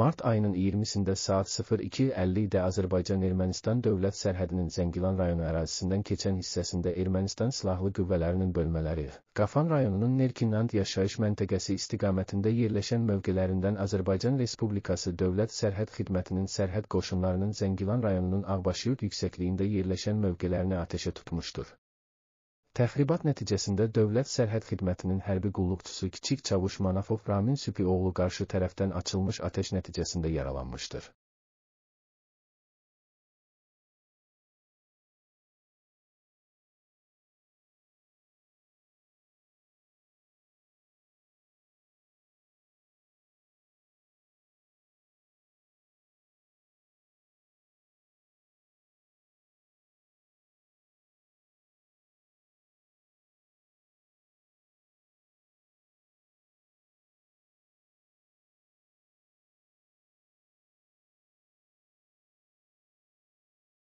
Mart ayının 20-sində saat 02:50-də Azərbaycan-Ermənistan dövlət sərhədinin Zəngilan rayonu ərazisindən keçən hissəsində Ermənistan silahlı qüvvələrinin bölmələri Qafan rayonunun Nerkinland yaşayış məntəqəsi istiqamətində yerləşən mövqelərindən Azərbaycan Respublikası Dövlət Sərhəd Xidmətinin sərhəd qoşunlarının Zəngilan rayonunun Ağbaşıyurt yüksəkliyində yerləşən mövqelərini atəşə tutmuşdur. Təxribat nəticəsində Dövlət Sərhəd Xidmətinin hərbi qulluqçusu kiçik çavuş Manafov Ramin Süpioğlu qarşı tərəfdən açılmış atəş nəticəsində yaralanmışdır.